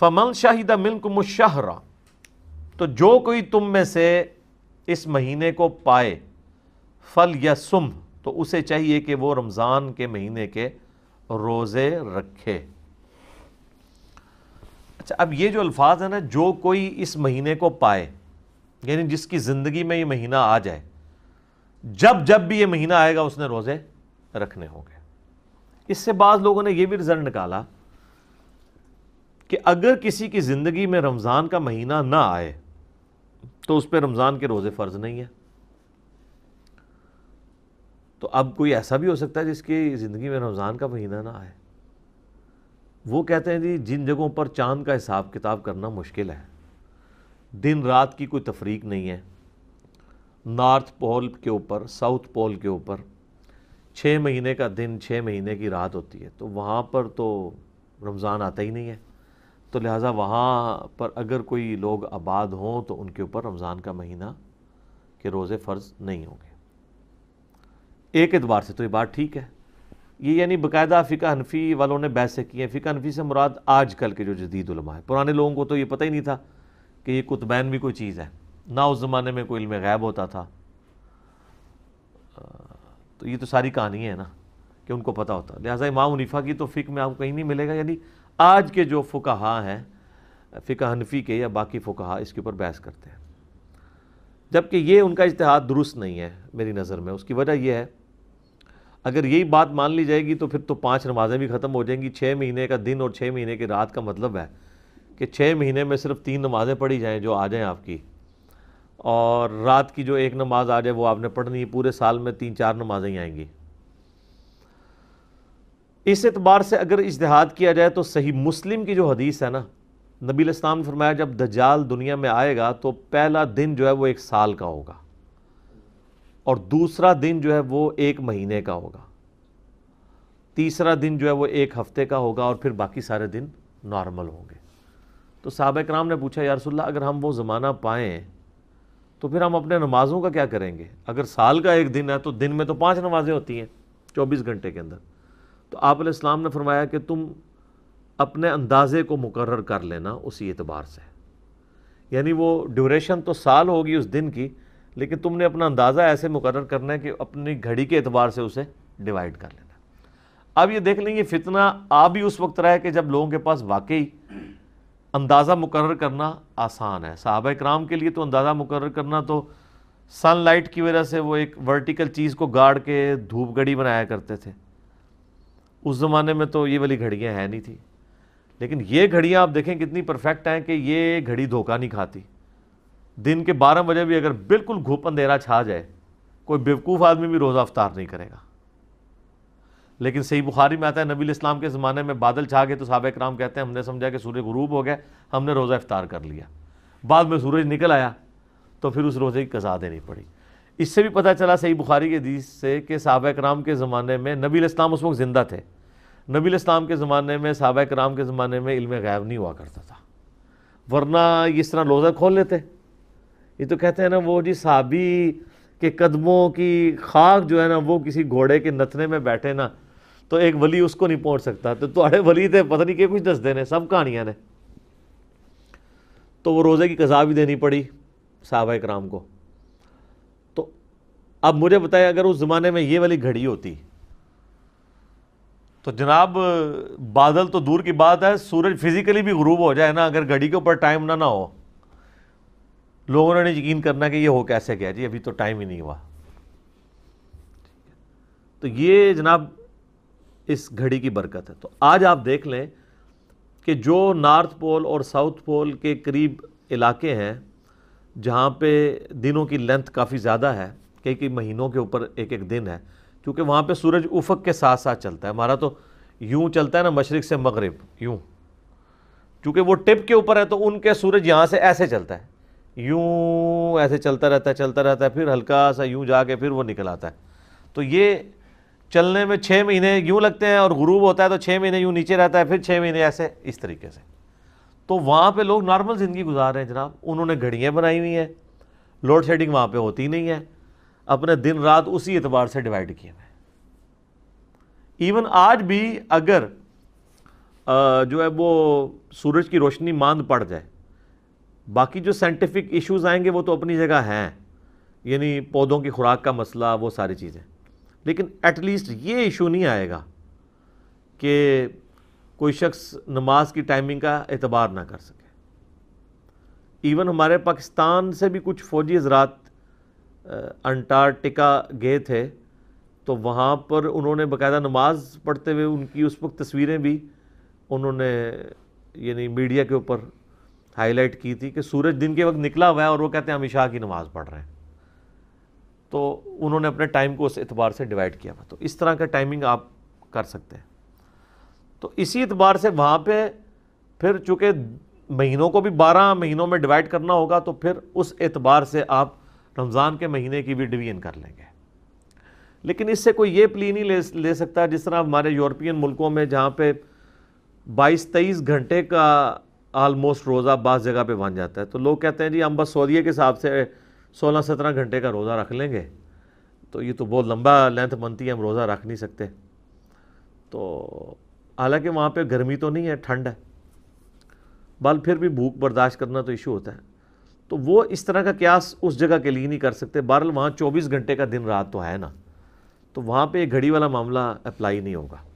फमन Shahida milk मुशाहरा तो जो कोई तुम में से इस महीने को पाए फल या सुम तो उसे चाहिए कि वो रमज़ान के महीने के रोज़े रखे अच्छा अब ये जो अल्फाज है ना जो कोई इस महीने को पाए यानी जिसकी ज़िंदगी में ये महीना आ जाए जब जब भी ये महीना आएगा उसने रोज़े रखने होंगे इससे बाद लोगों ने यह भी रिज़ल्ट निकाला कि अगर किसी की ज़िंदगी में रमज़ान का महीना ना आए तो उस पर रमज़ान के रोज़े फ़र्ज़ नहीं है तो अब कोई ऐसा भी हो सकता है जिसकी ज़िंदगी में रमज़ान का महीना ना आए वो कहते हैं जी जिन जगहों पर चांद का हिसाब किताब करना मुश्किल है दिन रात की कोई तफरीक नहीं है नॉर्थ पोल के ऊपर साउथ पोल के ऊपर छः महीने का दिन छः महीने की रात होती है तो वहाँ पर तो रमज़ान आता ही नहीं है तो लिहाजा वहाँ पर अगर कोई लोग आबाद हों तो उनके ऊपर रमज़ान का महीना के रोज़े फ़र्ज़ नहीं होंगे एक एतबार से तो ये बात ठीक है ये यानी बाकायदा फ़िका हनफी वालों ने बहसें की हैं फ़िका हनफी से मुराद आज कल के जो जदीद है पुराने लोगों को तो ये पता ही नहीं था कि ये कुतबैन भी कोई चीज़ है ना उस ज़माने में कोई इल्म गैब होता था तो ये तो सारी कहानी है ना कि उनको पता होता लिहाजा इमाम उनीफा की तो फ़िक में आपको कहीं नहीं मिलेगा यानी आज के जो फ़ुकाहा हैं फ़िका हनफी के या बाकी फ़ुकाहा इसके ऊपर बहस करते हैं जबकि ये उनका इश्तहाद दुरुस्त नहीं है मेरी नज़र में उसकी वजह यह है अगर यही बात मान ली जाएगी तो फिर तो पांच नमाज़ें भी ख़त्म हो जाएंगी छः महीने का दिन और छः महीने की रात का मतलब है कि छः महीने में सिर्फ तीन नमाज़ें पढ़ी जाएँ जो आ जाएँ आपकी और रात की जो एक नमाज़ आ जाए वो आपने पढ़नी है पूरे साल में तीन चार नमाज़ें ही आएंगी इस एतबार से अगर इजतहाद किया जाए तो सही मुस्लिम की जो हदीस है ना नबील इस्लाम ने फरमाया जब दजाल दुनिया में आएगा तो पहला दिन जो है वो एक साल का होगा और दूसरा दिन जो है वो एक महीने का होगा तीसरा दिन जो है वो एक हफ्ते का होगा और फिर बाकी सारे दिन नॉर्मल होंगे तो साहब कराम ने पूछा यारसोल्ला अगर हम वो ज़माना पाएँ तो फिर हम अपने नमाज़ों का क्या करेंगे अगर साल का एक दिन है तो दिन में तो पाँच नमाज़ें होती हैं चौबीस घंटे के अंदर तो आप इस्लाम ने फरमाया कि तुम अपने अंदाजे को मुकर कर लेना उसी एतबार से यानी वो ड्यूरेशन तो साल होगी उस दिन की लेकिन तुमने अपना अंदाज़ा ऐसे मुकर करना है कि अपनी घड़ी के एतबार से उसे डिवाइड कर लेना अब ये देख लेंगे फितना आ भी उस वक्त रहा है कि जब लोगों के पास वाकई अंदाज़ा मुकर करना आसान है साहब कराम के लिए तो अंदाज़ा मुकर करना तो सनलाइट की वजह से वो एक वर्टिकल चीज़ को गाड़ के धूप गड़ी बनाया करते थे उस ज़माने में तो ये वाली घड़ियाँ हैं नहीं थी लेकिन ये घड़ियाँ आप देखें कितनी परफेक्ट हैं कि ये घड़ी धोखा नहीं खाती दिन के बारह बजे भी अगर बिल्कुल घूप अंधेरा छा जाए कोई बेवकूफ़ आदमी भी रोज़ा अफ्तार नहीं करेगा लेकिन सही बुखारी में आता है नबी इस्लाम के ज़माने में बादल छा गए तो साहब कराम कहते हैं हमने समझा कि सूर्य गुरूब हो गया हमने रोज़ा इफ्तार कर लिया बाद में सूरज निकल आया तो फिर उस रोज़े की कज़ा देनी पड़ी इससे भी पता चला सही बुखारी के हदीस से कि सहाबा कराम के ज़माने में नबी इस्लाम उस वक्त ज़िंदा थे नबी इस्लाम के ज़माने में सहाबा कराम के ज़माने में इल्म गायब नहीं हुआ करता था वरना इस तरह लोजा खोल लेते ये तो कहते हैं ना वो जी सबी के कदमों की खाक जो है ना वो किसी घोड़े के नथने में बैठे ना तो एक वली उसको नहीं पहुंच सकता तो थोड़े वली थे पता नहीं क्या कुछ दस देने सब कहानियाँ ने तो वो रोज़े की कज़ा भी देनी पड़ी सहाबा कराम को अब मुझे बताएं अगर उस ज़माने में ये वाली घड़ी होती तो जनाब बादल तो दूर की बात है सूरज फिज़िकली भी गुरूब हो जाए ना अगर घड़ी के ऊपर टाइम ना ना हो लोगों ने यकीन करना कि ये हो कैसे गया जी अभी तो टाइम ही नहीं हुआ तो ये जनाब इस घड़ी की बरकत है तो आज आप देख लें कि जो नॉर्थ पोल और साउथ पोल के करीब इलाके हैं जहाँ पे दिनों की लेंथ काफ़ी ज़्यादा है कई कई महीनों के ऊपर एक एक दिन है क्योंकि वहाँ पे सूरज उफक के साथ साथ चलता है हमारा तो यूँ चलता है ना मशरक से मगरब यूँ चूँकि वो टिप के ऊपर है तो उनके सूरज यहाँ से ऐसे चलता है यूँ ऐसे चलता रहता है चलता रहता है फिर हल्का सा यूँ जाके फिर वो निकल आता है तो ये चलने में छः महीने यूँ लगते हैं और गुरूब होता है तो छः महीने यूँ नीचे रहता है फिर छः महीने ऐसे इस तरीके से तो वहाँ पे लोग नॉर्मल ज़िंदगी गुजार रहे हैं जनाब उन्होंने घड़ियाँ बनाई हुई हैं लोड शेडिंग वहाँ पे होती नहीं है अपने दिन रात उसी एतबार से डिवाइड किए हुए इवन आज भी अगर जो है वो सूरज की रोशनी मांद पड़ जाए बाकी जो साइंटिफिक इश्यूज आएंगे वो तो अपनी जगह हैं यानी पौधों की खुराक का मसला वो सारी चीज़ें लेकिन एटलीस्ट ये इशू नहीं आएगा कि कोई शख्स नमाज की टाइमिंग का एतबार ना कर सके इवन हमारे पाकिस्तान से भी कुछ फ़ौजी हजरात अंटार्कटिका गए थे तो वहाँ पर उन्होंने बाकायदा नमाज पढ़ते हुए उनकी उस वक्त तस्वीरें भी उन्होंने यानी मीडिया के ऊपर हाईलाइट की थी कि सूरज दिन के वक्त निकला हुआ है और वो कहते हैं हम शाह की नमाज़ पढ़ रहे हैं तो उन्होंने अपने टाइम को उस एतबार से डिवाइड किया हुआ तो इस तरह का टाइमिंग आप कर सकते हैं तो इसी एतबार से वहाँ पे फिर चूँकि महीनों को भी बारह महीनों में डिवाइड करना होगा तो फिर उस एतबार से आप रमज़ान के महीने की भी डिवीजन कर लेंगे लेकिन इससे कोई ये प्ली नहीं ले ले सकता जिस तरह हमारे यूरोपियन मुल्कों में जहाँ पे 22-23 घंटे का आलमोस्ट रोज़ा बास जगह पे बन जाता है तो लोग कहते हैं जी हम बस सऊदी के हिसाब से 16-17 घंटे का रोज़ा रख लेंगे तो ये तो बहुत लंबा लेंथ बनती है हम रोज़ा रख नहीं सकते तो हालांकि वहाँ पर गर्मी तो नहीं है ठंड है बल फिर भी भूख बर्दाश्त करना तो इशू होता है तो वो इस तरह का क्यास उस जगह के लिए नहीं कर सकते बहरल वहाँ चौबीस घंटे का दिन रात तो है ना तो वहाँ पर घड़ी वाला मामला अप्लाई नहीं होगा